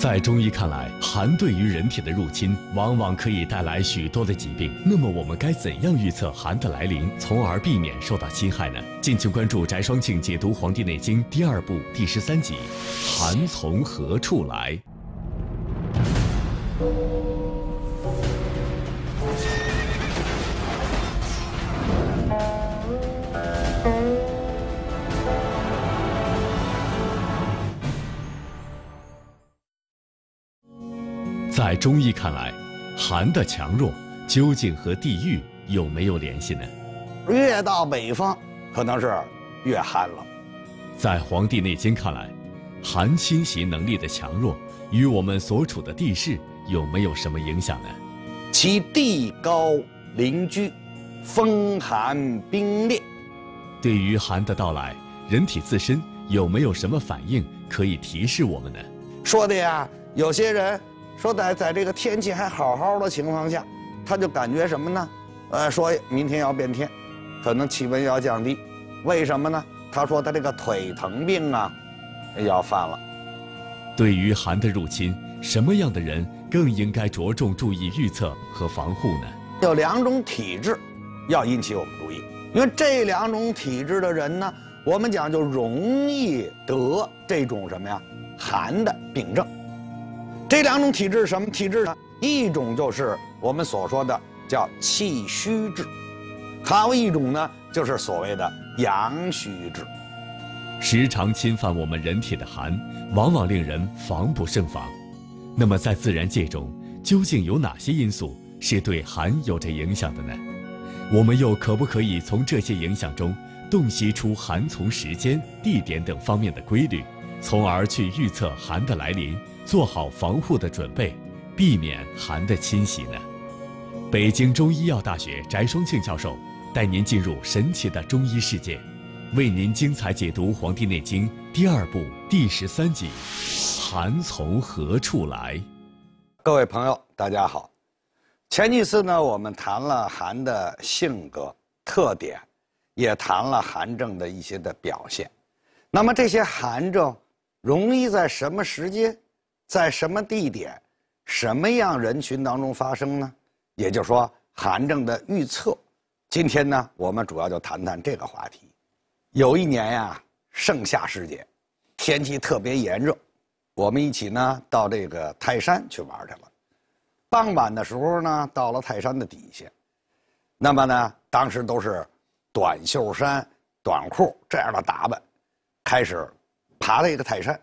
在中医看来，寒对于人体的入侵，往往可以带来许多的疾病。那么，我们该怎样预测寒的来临，从而避免受到侵害呢？敬请关注翟双庆解读《黄帝内经》第二部第十三集：寒从何处来？在中医看来，寒的强弱究竟和地域有没有联系呢？越到北方，可能是越寒了。在《黄帝内经》看来，寒侵袭能力的强弱与我们所处的地势有没有什么影响呢？其地高邻居，风寒冰冽。对于寒的到来，人体自身有没有什么反应可以提示我们呢？说的呀，有些人。说在在这个天气还好好的情况下，他就感觉什么呢？呃，说明天要变天，可能气温要降低。为什么呢？他说他这个腿疼病啊，要犯了。对于寒的入侵，什么样的人更应该着重注意预测和防护呢？有两种体质，要引起我们注意，因为这两种体质的人呢，我们讲就容易得这种什么呀，寒的病症。这两种体质是什么体质呢？一种就是我们所说的叫气虚质，还有一种呢就是所谓的阳虚质。时常侵犯我们人体的寒，往往令人防不胜防。那么在自然界中，究竟有哪些因素是对寒有着影响的呢？我们又可不可以从这些影响中洞悉出寒从时间、地点等方面的规律，从而去预测寒的来临？做好防护的准备，避免寒的侵袭呢？北京中医药大学翟双庆教授带您进入神奇的中医世界，为您精彩解读《黄帝内经》第二部第十三集：寒从何处来？各位朋友，大家好。前几次呢，我们谈了寒的性格特点，也谈了寒症的一些的表现。那么这些寒症，容易在什么时间？在什么地点、什么样人群当中发生呢？也就是说，寒症的预测。今天呢，我们主要就谈谈这个话题。有一年呀，盛夏时节，天气特别炎热，我们一起呢到这个泰山去玩去了。傍晚的时候呢，到了泰山的底下，那么呢，当时都是短袖衫、短裤这样的打扮，开始爬了一个泰山。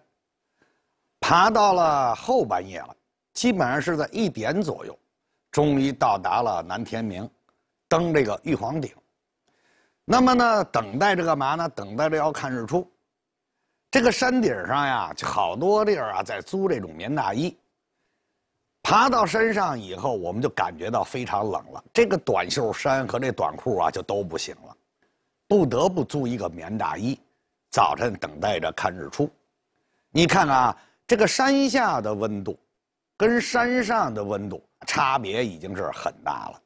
爬到了后半夜了，基本上是在一点左右，终于到达了南天明，登这个玉皇顶。那么呢，等待着干嘛呢？等待着要看日出。这个山顶上呀，好多地儿啊，在租这种棉大衣。爬到山上以后，我们就感觉到非常冷了。这个短袖衫和这短裤啊，就都不行了，不得不租一个棉大衣。早晨等待着看日出，你看啊。这个山下的温度跟山上的温度差别已经是很大了。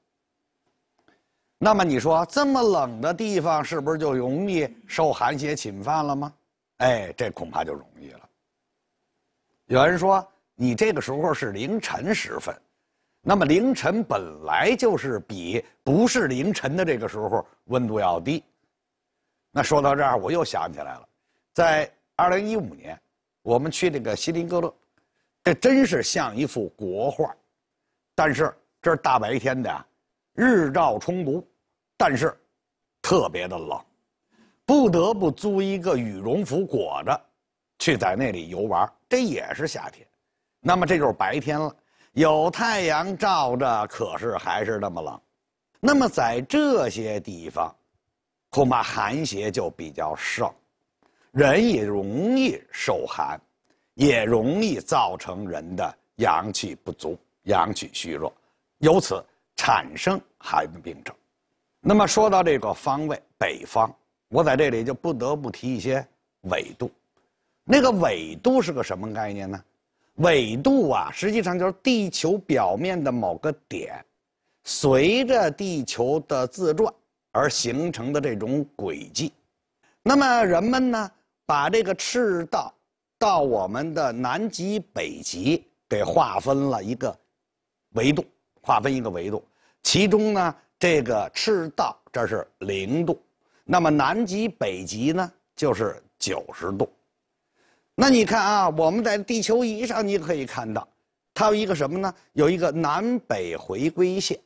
那么你说这么冷的地方，是不是就容易受寒邪侵犯了吗？哎，这恐怕就容易了。有人说，你这个时候是凌晨时分，那么凌晨本来就是比不是凌晨的这个时候温度要低。那说到这儿，我又想起来了，在二零一五年。我们去这个锡林郭勒，这真是像一幅国画，但是这大白天的啊，日照充足，但是特别的冷，不得不租一个羽绒服裹着去在那里游玩。这也是夏天，那么这就是白天了，有太阳照着，可是还是那么冷。那么在这些地方，恐怕寒邪就比较盛。人也容易受寒，也容易造成人的阳气不足、阳气虚弱，由此产生寒的病症。那么说到这个方位北方，我在这里就不得不提一些纬度。那个纬度是个什么概念呢？纬度啊，实际上就是地球表面的某个点，随着地球的自转而形成的这种轨迹。那么人们呢？把这个赤道到我们的南极、北极给划分了一个维度，划分一个维度。其中呢，这个赤道这是零度，那么南极、北极呢就是九十度。那你看啊，我们在地球仪上你可以看到，它有一个什么呢？有一个南北回归线。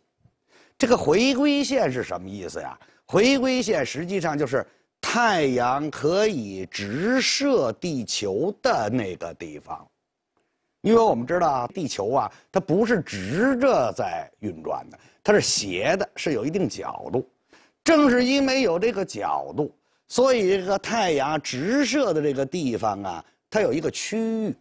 这个回归线是什么意思呀？回归线实际上就是。太阳可以直射地球的那个地方，因为我们知道地球啊，它不是直着在运转的，它是斜的，是有一定角度。正是因为有这个角度，所以这个太阳直射的这个地方啊，它有一个区域。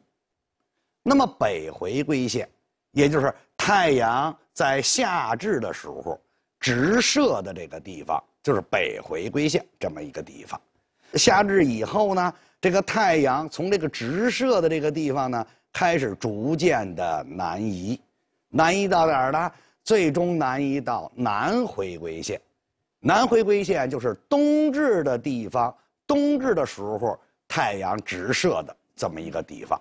那么北回归线，也就是太阳在夏至的时候直射的这个地方。就是北回归线这么一个地方，夏至以后呢，这个太阳从这个直射的这个地方呢，开始逐渐的南移，南移到哪儿呢？最终南移到南回归线，南回归线就是冬至的地方，冬至的时候太阳直射的这么一个地方。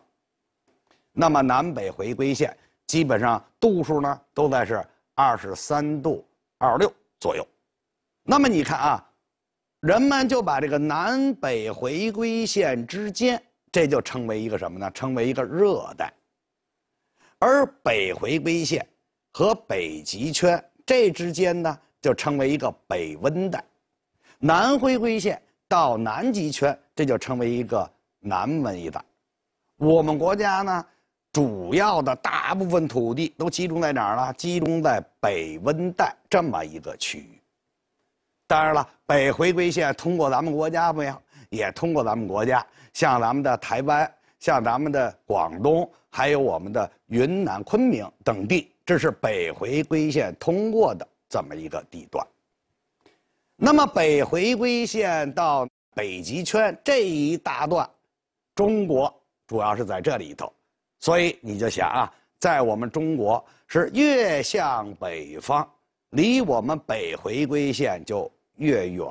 那么南北回归线基本上度数呢，都在是二十三度二六左右。那么你看啊，人们就把这个南北回归线之间，这就称为一个什么呢？称为一个热带。而北回归线和北极圈这之间呢，就称为一个北温带；南回归线到南极圈，这就成为一个南温带。我们国家呢，主要的大部分土地都集中在哪儿呢？集中在北温带这么一个区域。当然了，北回归线通过咱们国家，不也通过咱们国家？像咱们的台湾，像咱们的广东，还有我们的云南昆明等地，这是北回归线通过的这么一个地段。那么北回归线到北极圈这一大段，中国主要是在这里头，所以你就想啊，在我们中国是越向北方，离我们北回归线就。越远，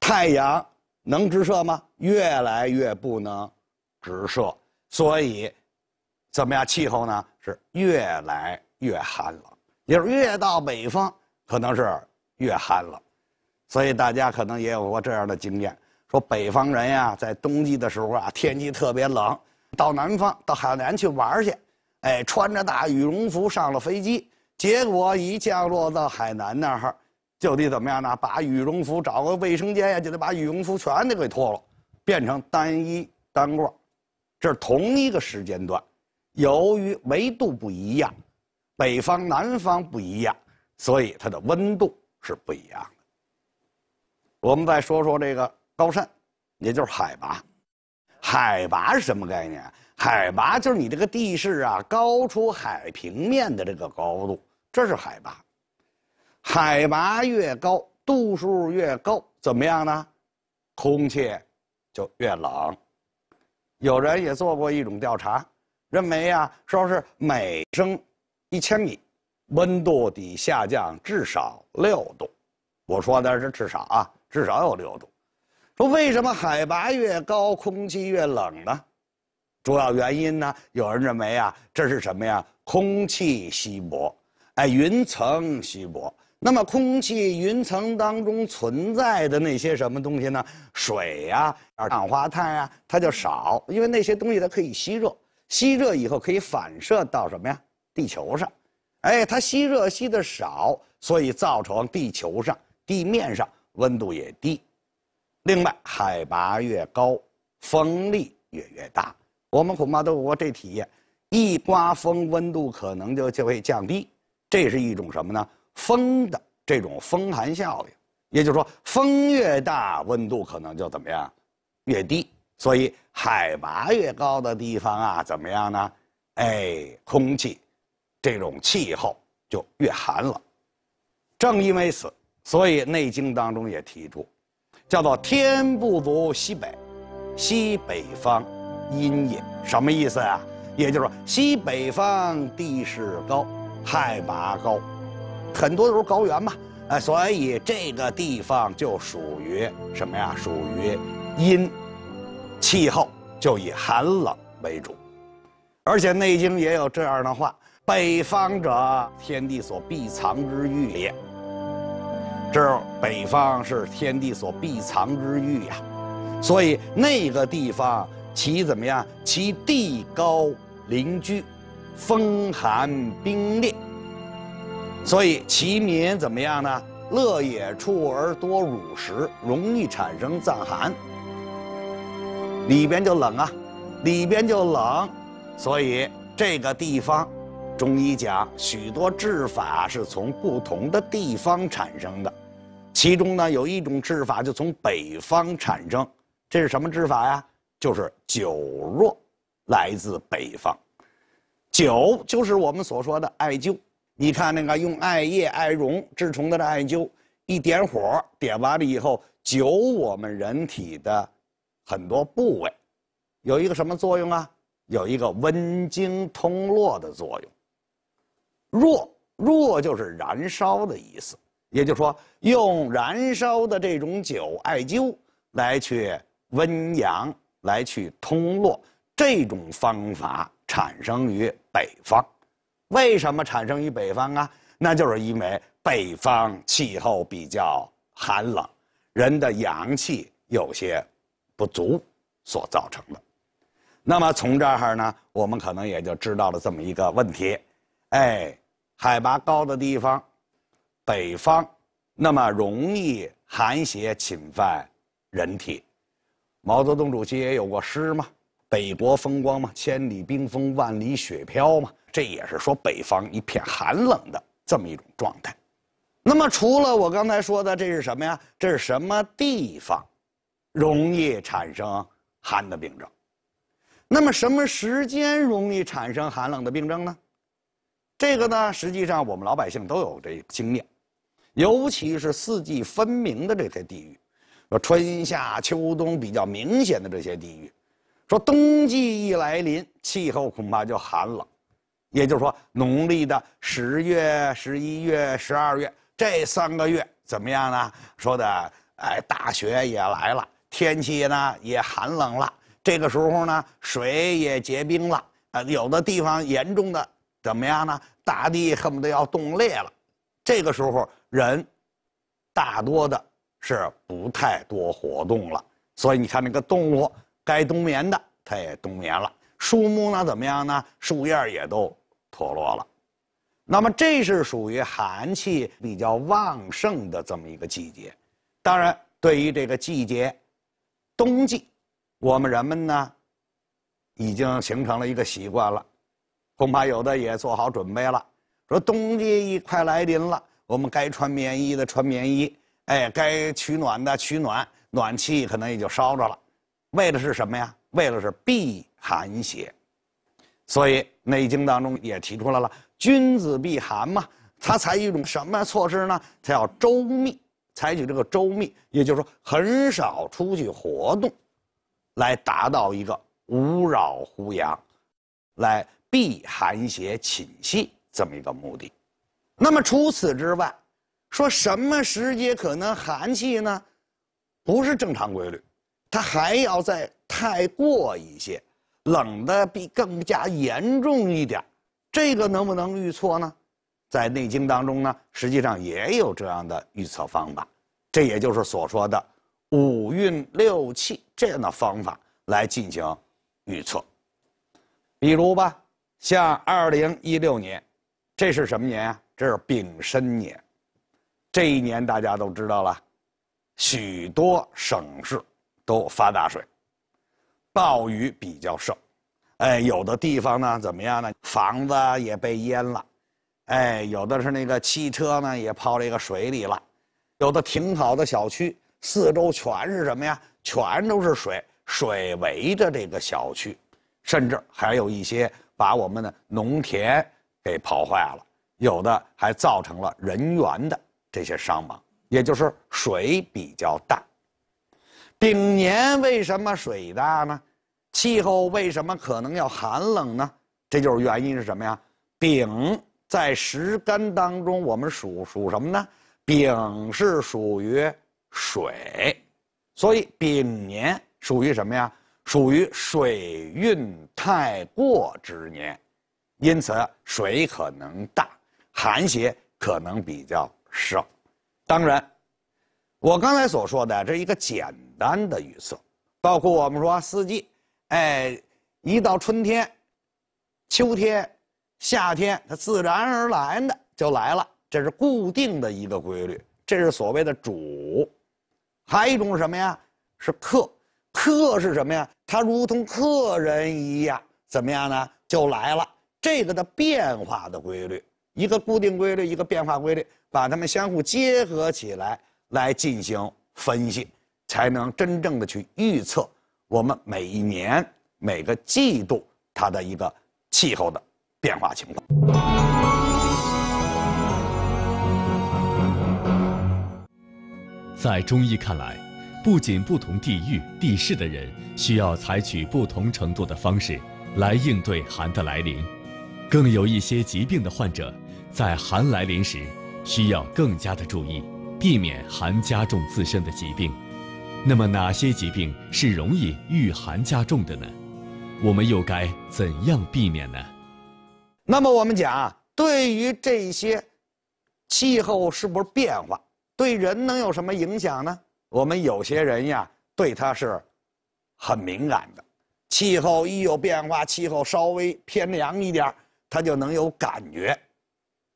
太阳能直射吗？越来越不能直射，所以怎么样气候呢？是越来越寒也就是越到北方可能是越寒冷，所以大家可能也有过这样的经验：说北方人呀，在冬季的时候啊，天气特别冷，到南方，到海南去玩去，哎，穿着大羽绒服上了飞机，结果一降落到海南那儿。就得怎么样呢？把羽绒服找个卫生间呀，就得把羽绒服全都给脱了，变成单衣单褂。这是同一个时间段，由于维度不一样，北方南方不一样，所以它的温度是不一样的。我们再说说这个高山，也就是海拔。海拔是什么概念？海拔就是你这个地势啊高出海平面的这个高度，这是海拔。海拔越高，度数越高，怎么样呢？空气就越冷。有人也做过一种调查，认为啊，说是每升一千米，温度得下降至少六度。我说的是至少啊，至少有六度。说为什么海拔越高，空气越冷呢？主要原因呢？有人认为啊，这是什么呀？空气稀薄，哎，云层稀薄。那么，空气云层当中存在的那些什么东西呢？水呀，二氧化碳呀，它就少，因为那些东西它可以吸热，吸热以后可以反射到什么呀？地球上，哎，它吸热吸的少，所以造成地球上地面上温度也低。另外，海拔越高，风力也越大。我们恐怕都过这体验，一刮风温度可能就就会降低，这是一种什么呢？风的这种风寒效应，也就是说，风越大，温度可能就怎么样，越低。所以，海拔越高的地方啊，怎么样呢？哎，空气，这种气候就越寒了。正因为此，所以《内经》当中也提出，叫做“天不足西北，西北方，阴也”。什么意思啊？也就是说，西北方地势高，海拔高。很多都是高原嘛，哎，所以这个地方就属于什么呀？属于阴气候，就以寒冷为主。而且《内经》也有这样的话：“北方者，天地所必藏之域也。”这北方是天地所必藏之域呀，所以那个地方其怎么样？其地高林居，风寒冰冽。所以其民怎么样呢？乐也，处而多乳食，容易产生脏寒，里边就冷啊，里边就冷。所以这个地方，中医讲许多治法是从不同的地方产生的，其中呢有一种治法就从北方产生，这是什么治法呀？就是酒弱，来自北方，酒就是我们所说的艾灸。你看那个用艾叶、艾绒治虫的的艾灸，一点火，点完了以后灸我们人体的很多部位，有一个什么作用啊？有一个温经通络的作用。弱弱就是燃烧的意思，也就是说用燃烧的这种灸艾灸来去温阳，来去通络。这种方法产生于北方。为什么产生于北方啊？那就是因为北方气候比较寒冷，人的阳气有些不足所造成的。那么从这儿呢，我们可能也就知道了这么一个问题：哎，海拔高的地方，北方那么容易寒邪侵犯人体。毛泽东主席也有过诗嘛？北国风光嘛？千里冰封，万里雪飘嘛？这也是说北方一片寒冷的这么一种状态。那么，除了我刚才说的，这是什么呀？这是什么地方，容易产生寒的病症？那么，什么时间容易产生寒冷的病症呢？这个呢，实际上我们老百姓都有这经验，尤其是四季分明的这些地域，说春夏秋冬比较明显的这些地域，说冬季一来临，气候恐怕就寒冷。也就是说，农历的十月、十一月、十二月这三个月怎么样呢？说的，哎，大雪也来了，天气呢也寒冷了。这个时候呢，水也结冰了，啊，有的地方严重的怎么样呢？大地恨不得要冻裂了。这个时候，人大多的是不太多活动了。所以你看，那个动物该冬眠的，它也冬眠了。树木呢，怎么样呢？树叶也都。脱落了，那么这是属于寒气比较旺盛的这么一个季节。当然，对于这个季节，冬季，我们人们呢，已经形成了一个习惯了，恐怕有的也做好准备了。说冬季快来临了，我们该穿棉衣的穿棉衣，哎，该取暖的取暖，暖气可能也就烧着了，为的是什么呀？为的是避寒邪。所以《内经》当中也提出来了，君子避寒嘛，他采取一种什么措施呢？他要周密，采取这个周密，也就是说很少出去活动，来达到一个无扰乎阳，来避寒邪侵袭这么一个目的。那么除此之外，说什么时节可能寒气呢？不是正常规律，它还要再太过一些。冷的比更加严重一点这个能不能预测呢？在《内经》当中呢，实际上也有这样的预测方法，这也就是所说的五运六气这样的方法来进行预测。比如吧，像二零一六年，这是什么年啊？这是丙申年，这一年大家都知道了，许多省市都发大水。暴雨比较盛，哎，有的地方呢，怎么样呢？房子也被淹了，哎，有的是那个汽车呢也泡这一个水里了，有的挺好的小区，四周全是什么呀？全都是水，水围着这个小区，甚至还有一些把我们的农田给泡坏了，有的还造成了人员的这些伤亡，也就是水比较大。丙年为什么水大呢？气候为什么可能要寒冷呢？这就是原因是什么呀？丙在十干当中，我们属属什么呢？丙是属于水，所以丙年属于什么呀？属于水运太过之年，因此水可能大，寒邪可能比较盛。当然。我刚才所说的这是一个简单的预测，包括我们说四季，哎，一到春天、秋天、夏天，它自然而然的就来了，这是固定的一个规律，这是所谓的主。还有一种什么呀？是客，客是什么呀？它如同客人一样，怎么样呢？就来了。这个的变化的规律，一个固定规律，一个变化规律，把它们相互结合起来。来进行分析，才能真正的去预测我们每一年、每个季度它的一个气候的变化情况。在中医看来，不仅不同地域、地势的人需要采取不同程度的方式来应对寒的来临，更有一些疾病的患者在寒来临时需要更加的注意。避免寒加重自身的疾病，那么哪些疾病是容易遇寒加重的呢？我们又该怎样避免呢？那么我们讲啊，对于这些气候是不是变化对人能有什么影响呢？我们有些人呀，对它是很敏感的，气候一有变化，气候稍微偏凉一点他就能有感觉。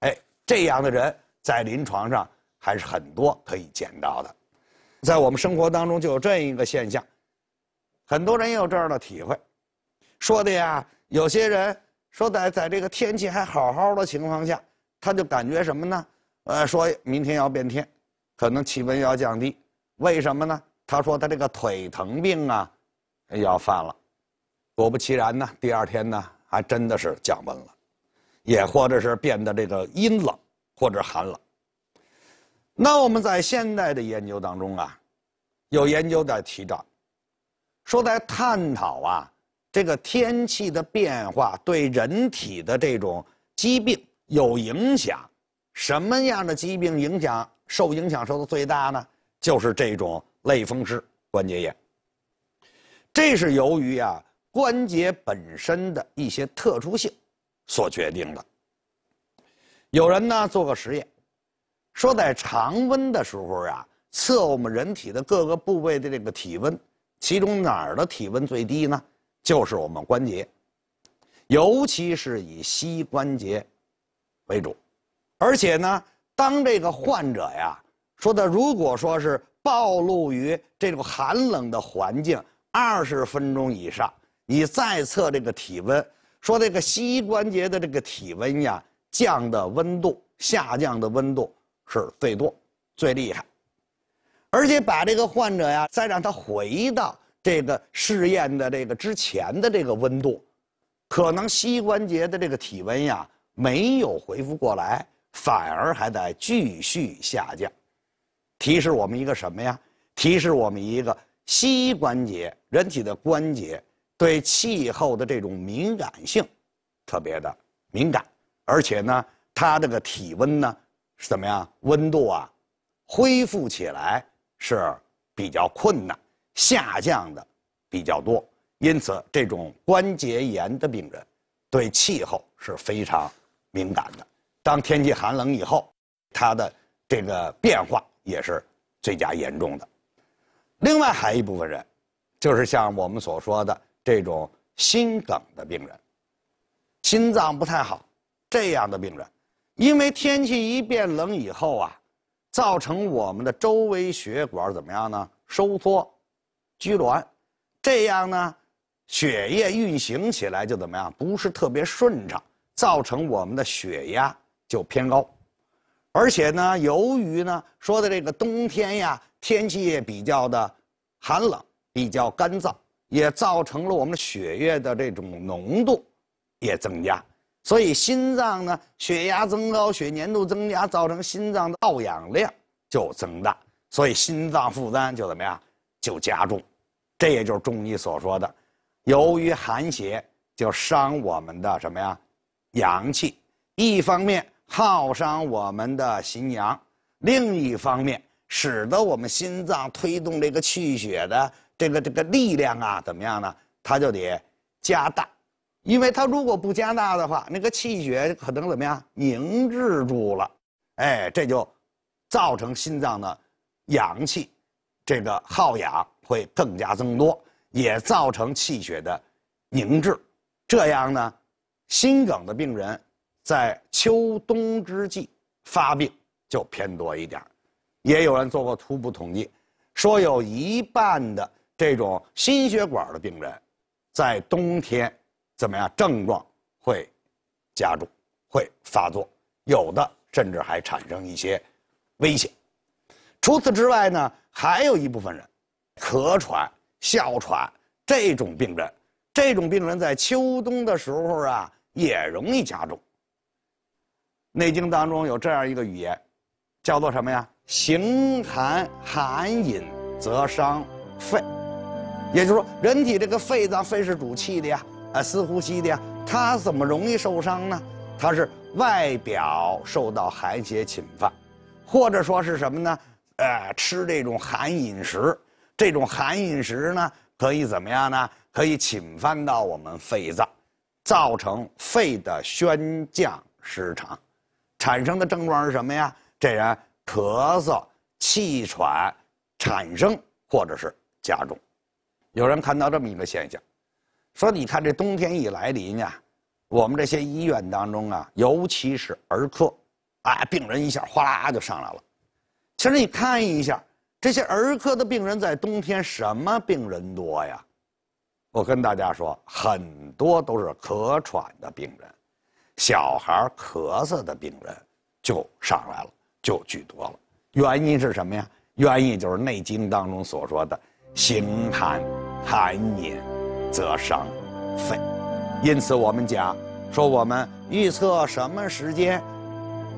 哎，这样的人在临床上。还是很多可以见到的，在我们生活当中就有这样一个现象，很多人也有这样的体会，说的呀，有些人说在在这个天气还好好的情况下，他就感觉什么呢？呃，说明天要变天，可能气温要降低，为什么呢？他说他这个腿疼病啊，要犯了，果不其然呢，第二天呢，还真的是降温了，也或者是变得这个阴冷或者寒冷。那我们在现代的研究当中啊，有研究在提到，说在探讨啊，这个天气的变化对人体的这种疾病有影响，什么样的疾病影响受影响受到最大呢？就是这种类风湿关节炎。这是由于啊关节本身的一些特殊性所决定的。有人呢做个实验。说在常温的时候啊，测我们人体的各个部位的这个体温，其中哪儿的体温最低呢？就是我们关节，尤其是以膝关节为主。而且呢，当这个患者呀，说的，如果说是暴露于这种寒冷的环境二十分钟以上，你再测这个体温，说这个膝关节的这个体温呀，降的温度下降的温度。是最多、最厉害，而且把这个患者呀，再让他回到这个试验的这个之前的这个温度，可能膝关节的这个体温呀没有恢复过来，反而还在继续下降，提示我们一个什么呀？提示我们一个膝关节，人体的关节对气候的这种敏感性特别的敏感，而且呢，它这个体温呢。怎么样？温度啊，恢复起来是比较困难，下降的比较多。因此，这种关节炎的病人，对气候是非常敏感的。当天气寒冷以后，他的这个变化也是最加严重的。另外，还一部分人，就是像我们所说的这种心梗的病人，心脏不太好这样的病人。因为天气一变冷以后啊，造成我们的周围血管怎么样呢？收缩、痉挛，这样呢，血液运行起来就怎么样？不是特别顺畅，造成我们的血压就偏高。而且呢，由于呢说的这个冬天呀，天气也比较的寒冷、比较干燥，也造成了我们血液的这种浓度也增加。所以心脏呢，血压增高，血粘度增加，造成心脏的耗氧量就增大，所以心脏负担就怎么样，就加重。这也就是中医所说的，由于寒邪就伤我们的什么呀，阳气。一方面耗伤我们的心阳，另一方面使得我们心脏推动这个气血的这个这个力量啊，怎么样呢？它就得加大。因为它如果不加大的话，那个气血可能怎么样凝滞住了？哎，这就造成心脏的氧气这个耗氧会更加增多，也造成气血的凝滞。这样呢，心梗的病人在秋冬之际发病就偏多一点也有人做过初步统计，说有一半的这种心血管的病人在冬天。怎么样？症状会加重，会发作，有的甚至还产生一些危险。除此之外呢，还有一部分人，咳喘、哮喘这种病症，这种病人在秋冬的时候啊，也容易加重。《内经》当中有这样一个语言，叫做什么呀？形寒寒饮则伤肺，也就是说，人体这个肺脏，肺是主气的呀。啊，私呼吸的呀，他怎么容易受伤呢？他是外表受到寒邪侵犯，或者说是什么呢？呃，吃这种寒饮食，这种寒饮食呢，可以怎么样呢？可以侵犯到我们肺脏，造成肺的宣降失常，产生的症状是什么呀？这人咳嗽、气喘，产生或者是加重。有人看到这么一个现象。说你看这冬天一来临啊，我们这些医院当中啊，尤其是儿科，啊，病人一下哗啦就上来了。其实你看一下，这些儿科的病人在冬天什么病人多呀？我跟大家说，很多都是咳喘的病人，小孩咳嗽的病人就上来了，就居多了。原因是什么呀？原因就是《内经》当中所说的“形寒，痰饮”。则伤肺，因此我们讲说，我们预测什么时间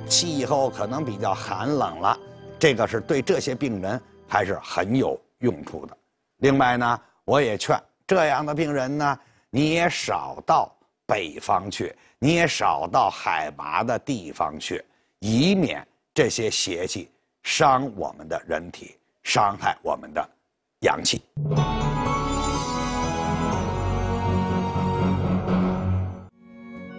气候可能比较寒冷了，这个是对这些病人还是很有用处的。另外呢，我也劝这样的病人呢，你也少到北方去，你也少到海拔的地方去，以免这些邪气伤我们的人体，伤害我们的阳气。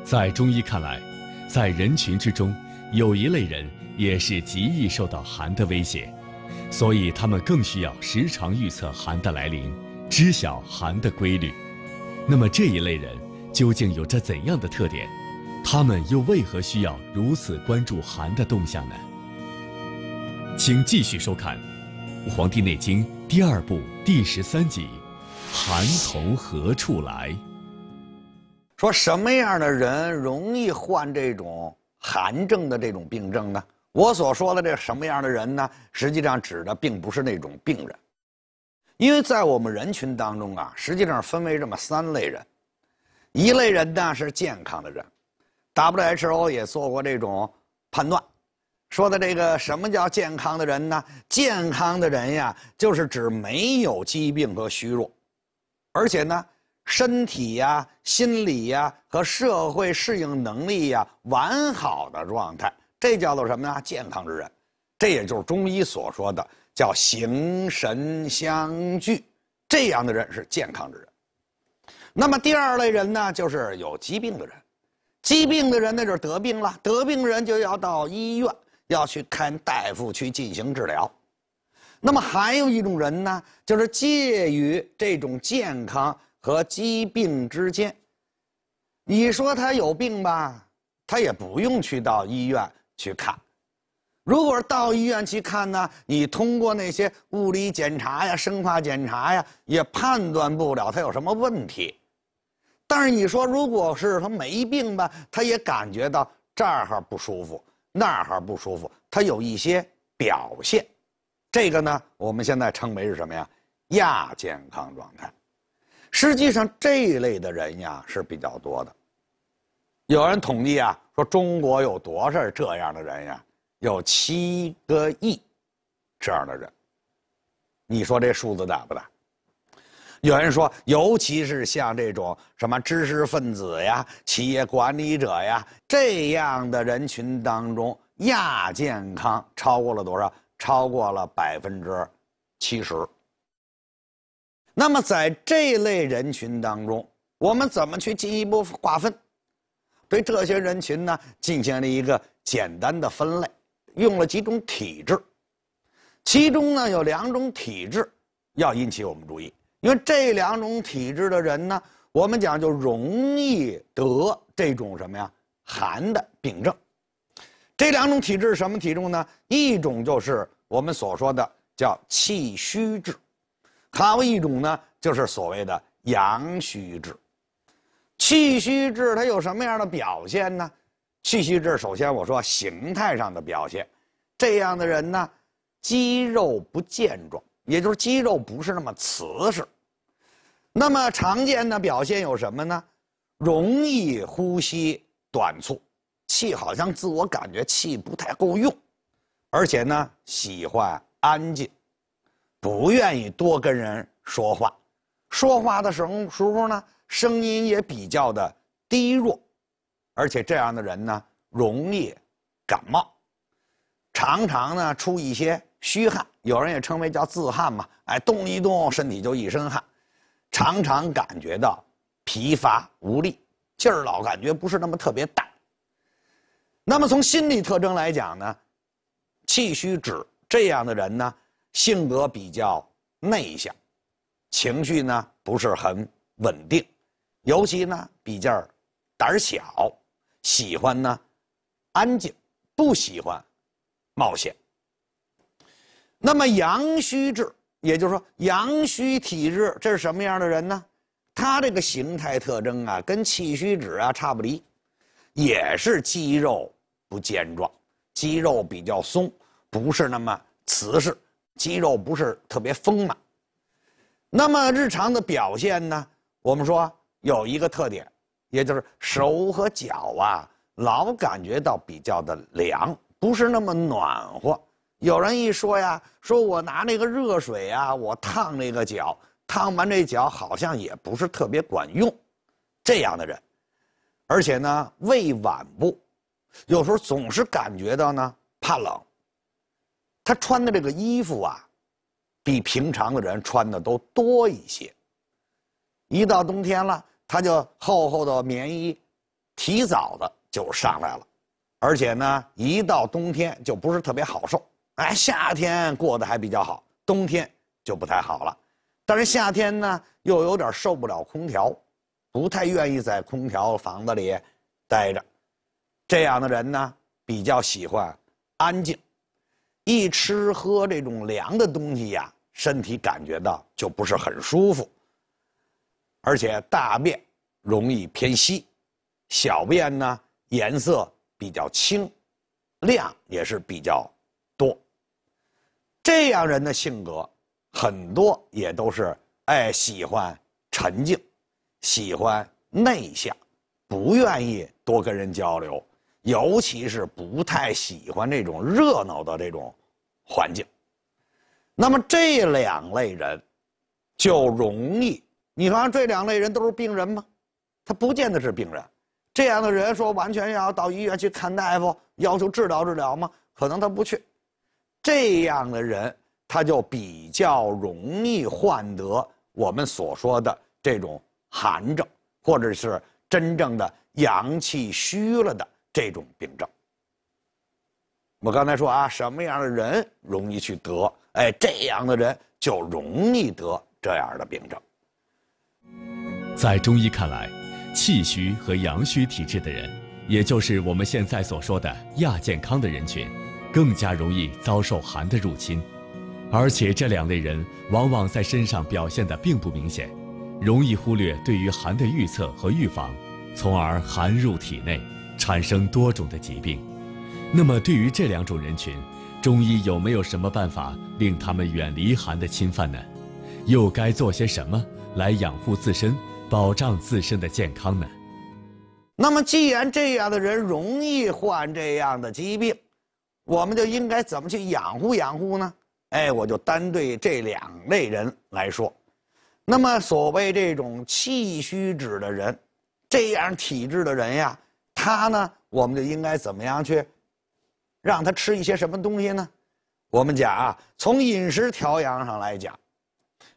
在中医看来，在人群之中有一类人也是极易受到寒的威胁，所以他们更需要时常预测寒的来临，知晓寒的规律。那么这一类人究竟有着怎样的特点？他们又为何需要如此关注寒的动向呢？请继续收看《黄帝内经》第二部第十三集：寒从何处来？说什么样的人容易患这种寒症的这种病症呢？我所说的这什么样的人呢？实际上指的并不是那种病人，因为在我们人群当中啊，实际上分为这么三类人：一类人呢是健康的人，WHO 也做过这种判断，说的这个什么叫健康的人呢？健康的人呀，就是指没有疾病和虚弱，而且呢。身体呀、心理呀和社会适应能力呀，完好的状态，这叫做什么呢？健康之人，这也就是中医所说的叫形神相聚，这样的人是健康之人。那么第二类人呢，就是有疾病的人，疾病的人那就是得病了，得病人就要到医院要去看大夫去进行治疗。那么还有一种人呢，就是介于这种健康。和疾病之间，你说他有病吧，他也不用去到医院去看。如果到医院去看呢，你通过那些物理检查呀、生化检查呀，也判断不了他有什么问题。但是你说，如果是他没病吧，他也感觉到这儿不舒服，那儿不舒服，他有一些表现。这个呢，我们现在称为是什么呀？亚健康状态。实际上，这一类的人呀，是比较多的。有人统计啊，说中国有多少这样的人呀？有七个亿，这样的人。你说这数字大不大？有人说，尤其是像这种什么知识分子呀、企业管理者呀这样的人群当中，亚健康超过了多少？超过了百分之七十。那么，在这类人群当中，我们怎么去进一步划分？对这些人群呢，进行了一个简单的分类，用了几种体质，其中呢有两种体质要引起我们注意，因为这两种体质的人呢，我们讲就容易得这种什么呀寒的病症。这两种体质是什么体质呢？一种就是我们所说的叫气虚质。还有一种呢，就是所谓的阳虚质、气虚质，它有什么样的表现呢？气虚质，首先我说形态上的表现，这样的人呢，肌肉不健壮，也就是肌肉不是那么瓷实。那么常见的表现有什么呢？容易呼吸短促，气好像自我感觉气不太够用，而且呢，喜欢安静。不愿意多跟人说话，说话的时时候呢，声音也比较的低弱，而且这样的人呢，容易感冒，常常呢出一些虚汗，有人也称为叫自汗嘛，哎，动一动身体就一身汗，常常感觉到疲乏无力，劲儿老感觉不是那么特别大。那么从心理特征来讲呢，气虚质这样的人呢。性格比较内向，情绪呢不是很稳定，尤其呢比较胆小，喜欢呢安静，不喜欢冒险。那么阳虚质，也就是说阳虚体质，这是什么样的人呢？他这个形态特征啊，跟气虚质啊差不离，也是肌肉不健壮，肌肉比较松，不是那么瓷实。肌肉不是特别丰满，那么日常的表现呢？我们说有一个特点，也就是手和脚啊，老感觉到比较的凉，不是那么暖和。有人一说呀，说我拿那个热水啊，我烫那个脚，烫完这脚好像也不是特别管用，这样的人，而且呢，胃脘部有时候总是感觉到呢怕冷。他穿的这个衣服啊，比平常的人穿的都多一些。一到冬天了，他就厚厚的棉衣，提早的就上来了。而且呢，一到冬天就不是特别好受。哎，夏天过得还比较好，冬天就不太好了。但是夏天呢，又有点受不了空调，不太愿意在空调房子里待着。这样的人呢，比较喜欢安静。一吃喝这种凉的东西呀，身体感觉到就不是很舒服，而且大便容易偏稀，小便呢颜色比较清，量也是比较多。这样人的性格很多也都是，哎，喜欢沉静，喜欢内向，不愿意多跟人交流。尤其是不太喜欢这种热闹的这种环境，那么这两类人就容易。你说这两类人都是病人吗？他不见得是病人。这样的人说完全要到医院去看大夫，要求治疗治疗吗？可能他不去。这样的人他就比较容易患得我们所说的这种寒症，或者是真正的阳气虚了的。这种病症，我刚才说啊，什么样的人容易去得？哎，这样的人就容易得这样的病症。在中医看来，气虚和阳虚体质的人，也就是我们现在所说的亚健康的人群，更加容易遭受寒的入侵。而且这两类人往往在身上表现的并不明显，容易忽略对于寒的预测和预防，从而寒入体内。产生多种的疾病，那么对于这两种人群，中医有没有什么办法令他们远离寒的侵犯呢？又该做些什么来养护自身，保障自身的健康呢？那么既然这样的人容易患这样的疾病，我们就应该怎么去养护养护呢？哎，我就单对这两类人来说，那么所谓这种气虚质的人，这样体质的人呀。他呢，我们就应该怎么样去让他吃一些什么东西呢？我们讲啊，从饮食调养上来讲，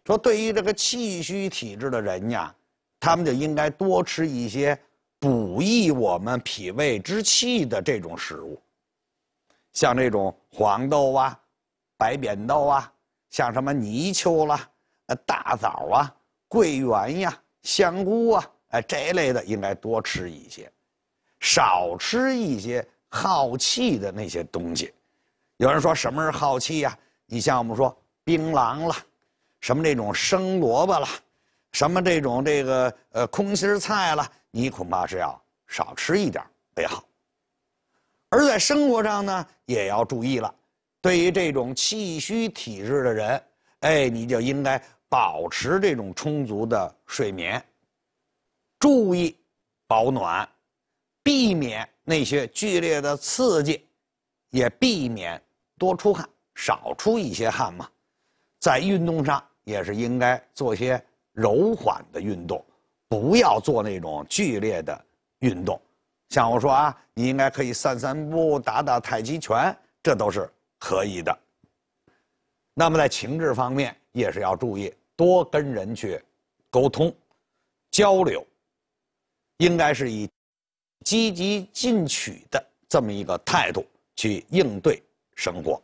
说对于这个气虚体质的人呀，他们就应该多吃一些补益我们脾胃之气的这种食物，像这种黄豆啊、白扁豆啊，像什么泥鳅啦、大枣啊、桂圆呀、香菇啊，哎这一类的应该多吃一些。少吃一些耗气的那些东西。有人说什么是耗气呀？你像我们说槟榔了，什么这种生萝卜了，什么这种这个呃空心菜了，你恐怕是要少吃一点为好。而在生活上呢，也要注意了。对于这种气虚体质的人，哎，你就应该保持这种充足的睡眠，注意保暖。避免那些剧烈的刺激，也避免多出汗、少出一些汗嘛。在运动上也是应该做些柔缓的运动，不要做那种剧烈的运动。像我说啊，你应该可以散散步、打打太极拳，这都是可以的。那么在情志方面也是要注意，多跟人去沟通交流，应该是以。积极进取的这么一个态度去应对生活。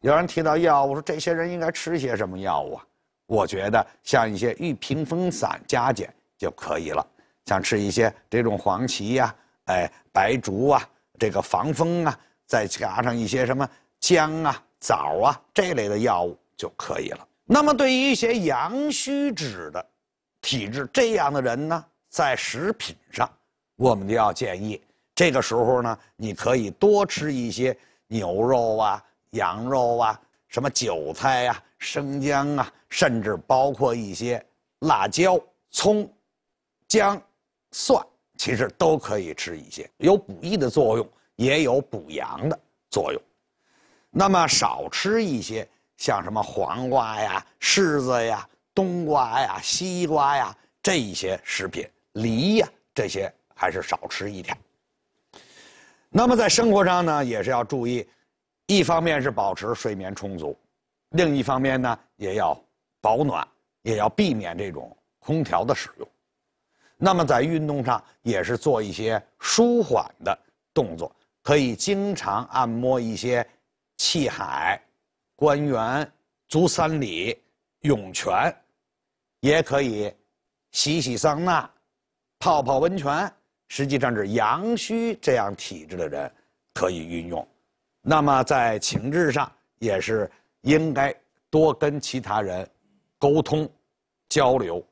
有人提到药，物，说这些人应该吃些什么药物啊？我觉得像一些玉屏风散加减就可以了，像吃一些这种黄芪呀、哎白术啊、这个防风啊，再加上一些什么姜啊、枣啊这类的药物就可以了。那么对于一些阳虚质的体质这样的人呢，在食品上。我们就要建议，这个时候呢，你可以多吃一些牛肉啊、羊肉啊、什么韭菜呀、生姜啊，甚至包括一些辣椒、葱、姜、蒜，其实都可以吃一些，有补益的作用，也有补阳的作用。那么少吃一些像什么黄瓜呀、柿子呀、冬瓜呀、西瓜呀这一些食品，梨呀这些。还是少吃一点。那么在生活上呢，也是要注意，一方面是保持睡眠充足，另一方面呢，也要保暖，也要避免这种空调的使用。那么在运动上，也是做一些舒缓的动作，可以经常按摩一些气海、关元、足三里、涌泉，也可以洗洗桑拿、泡泡温泉。实际上是阳虚这样体质的人可以运用，那么在情志上也是应该多跟其他人沟通交流。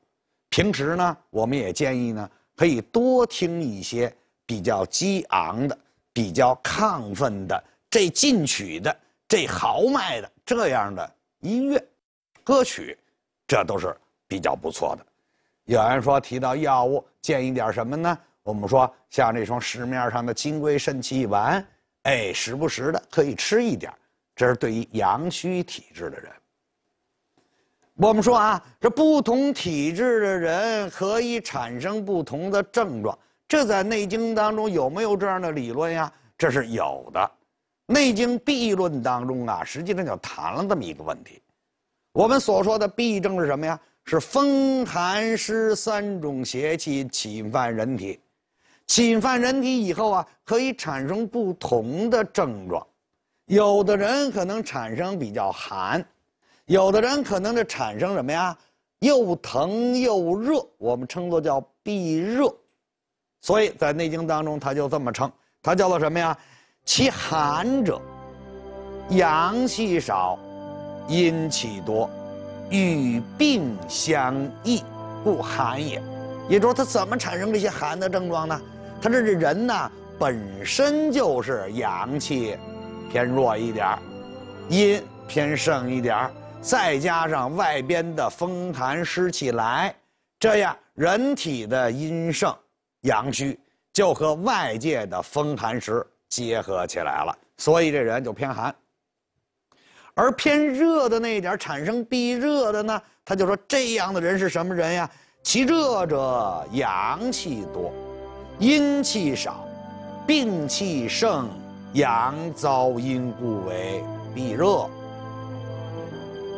平时呢，我们也建议呢，可以多听一些比较激昂的、比较亢奋的、这进取的、这豪迈的这样的音乐歌曲，这都是比较不错的。有人说提到药物，建议点什么呢？我们说，像这双市面上的金匮肾气丸，哎，时不时的可以吃一点，这是对于阳虚体质的人。我们说啊，这不同体质的人可以产生不同的症状，这在《内经》当中有没有这样的理论呀？这是有的，《内经·痹论》当中啊，实际上就谈了这么一个问题。我们所说的痹症是什么呀？是风寒湿三种邪气侵犯人体。侵犯人体以后啊，可以产生不同的症状，有的人可能产生比较寒，有的人可能就产生什么呀，又疼又热，我们称作叫痹热，所以在《内经》当中，它就这么称，它叫做什么呀？其寒者，阳气少，阴气多，与病相异，故寒也。也就是说，它怎么产生这些寒的症状呢？他这这人呢，本身就是阳气偏弱一点儿，阴偏盛一点儿，再加上外边的风寒湿气来，这样人体的阴盛阳虚就和外界的风寒湿结合起来了，所以这人就偏寒。而偏热的那点产生避热的呢，他就说这样的人是什么人呀？其热者阳气多。阴气少，病气盛，阳遭阴故为痹热。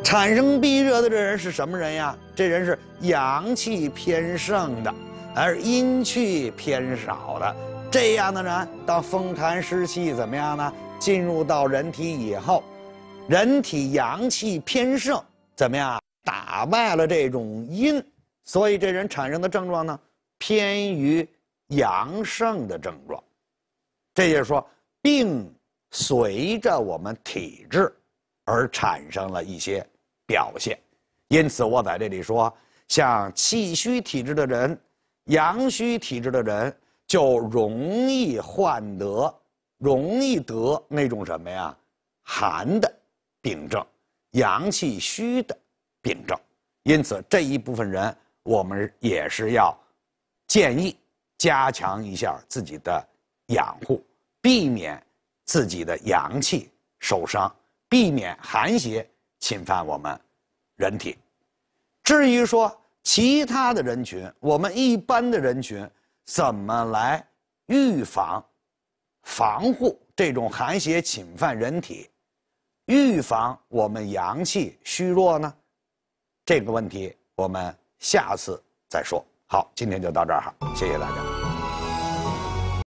产生痹热的这人是什么人呀？这人是阳气偏盛的，而阴气偏少的。这样的人，当风寒湿气怎么样呢？进入到人体以后，人体阳气偏盛，怎么样？打败了这种阴，所以这人产生的症状呢，偏于。阳盛的症状，这就是说，病随着我们体质而产生了一些表现，因此我在这里说，像气虚体质的人、阳虚体质的人，就容易患得、容易得那种什么呀，寒的病症、阳气虚的病症，因此这一部分人，我们也是要建议。加强一下自己的养护，避免自己的阳气受伤，避免寒邪侵犯我们人体。至于说其他的人群，我们一般的人群怎么来预防、防护这种寒邪侵犯人体，预防我们阳气虚弱呢？这个问题我们下次再说。好，今天就到这儿哈，谢谢大家。